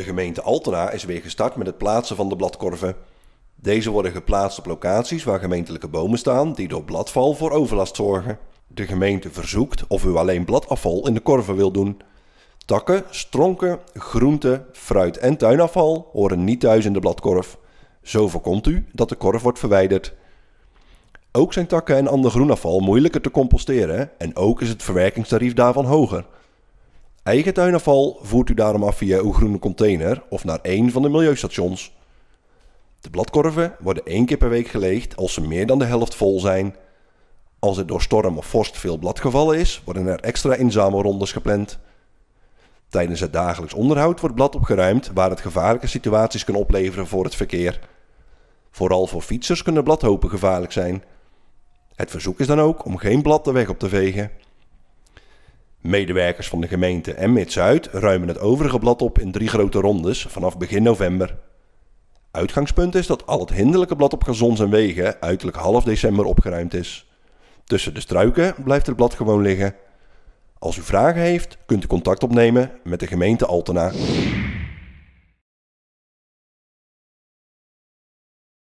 De gemeente Altena is weer gestart met het plaatsen van de bladkorven. Deze worden geplaatst op locaties waar gemeentelijke bomen staan die door bladval voor overlast zorgen. De gemeente verzoekt of u alleen bladafval in de korven wil doen. Takken, stronken, groente, fruit en tuinafval horen niet thuis in de bladkorf. Zo voorkomt u dat de korf wordt verwijderd. Ook zijn takken en ander groenafval moeilijker te composteren en ook is het verwerkingstarief daarvan hoger. Eigen tuinafval voert u daarom af via uw groene container of naar een van de milieustations. De bladkorven worden één keer per week geleegd als ze meer dan de helft vol zijn. Als er door storm of vorst veel blad gevallen is, worden er extra inzamelrondes gepland. Tijdens het dagelijks onderhoud wordt blad opgeruimd waar het gevaarlijke situaties kunnen opleveren voor het verkeer. Vooral voor fietsers kunnen bladhopen gevaarlijk zijn. Het verzoek is dan ook om geen blad de weg op te vegen. Medewerkers van de gemeente en Mid-Zuid ruimen het overige blad op in drie grote rondes vanaf begin november. Uitgangspunt is dat al het hinderlijke blad op gazons en wegen uiterlijk half december opgeruimd is. Tussen de struiken blijft het blad gewoon liggen. Als u vragen heeft, kunt u contact opnemen met de gemeente Altena.